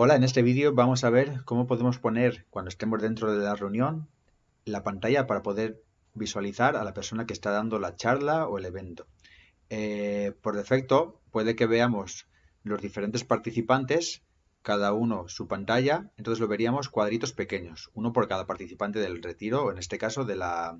Hola, en este vídeo vamos a ver cómo podemos poner cuando estemos dentro de la reunión la pantalla para poder visualizar a la persona que está dando la charla o el evento. Eh, por defecto puede que veamos los diferentes participantes, cada uno su pantalla, entonces lo veríamos cuadritos pequeños, uno por cada participante del retiro o en este caso de la,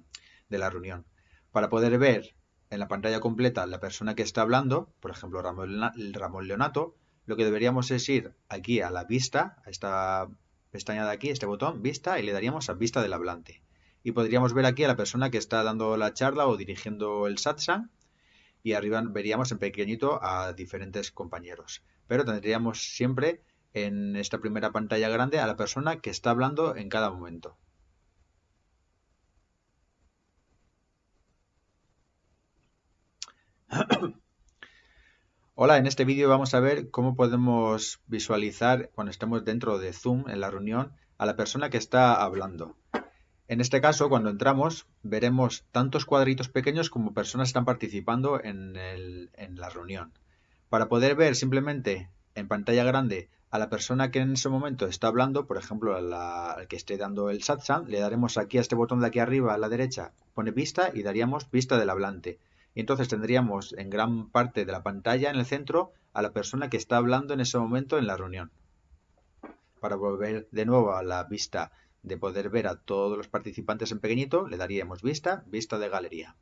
de la reunión. Para poder ver en la pantalla completa la persona que está hablando, por ejemplo Ramón, Ramón Leonato, lo que deberíamos es ir aquí a la vista, a esta pestaña de aquí, este botón, vista, y le daríamos a vista del hablante. Y podríamos ver aquí a la persona que está dando la charla o dirigiendo el satsang, y arriba veríamos en pequeñito a diferentes compañeros. Pero tendríamos siempre en esta primera pantalla grande a la persona que está hablando en cada momento. Hola, en este vídeo vamos a ver cómo podemos visualizar cuando estemos dentro de Zoom en la reunión a la persona que está hablando. En este caso, cuando entramos, veremos tantos cuadritos pequeños como personas están participando en, la reunión. Para poder ver simplemente en pantalla grande a la persona que en ese momento está hablando, por ejemplo, al que esté dando el satsang, le daremos aquí a este botón de aquí arriba a la derecha, pone vista y daríamos vista del hablante. Y entonces tendríamos en gran parte de la pantalla en el centro a la persona que está hablando en ese momento en la reunión. Para volver de nuevo a la vista de poder ver a todos los participantes en pequeñito, le daríamos vista, vista de galería.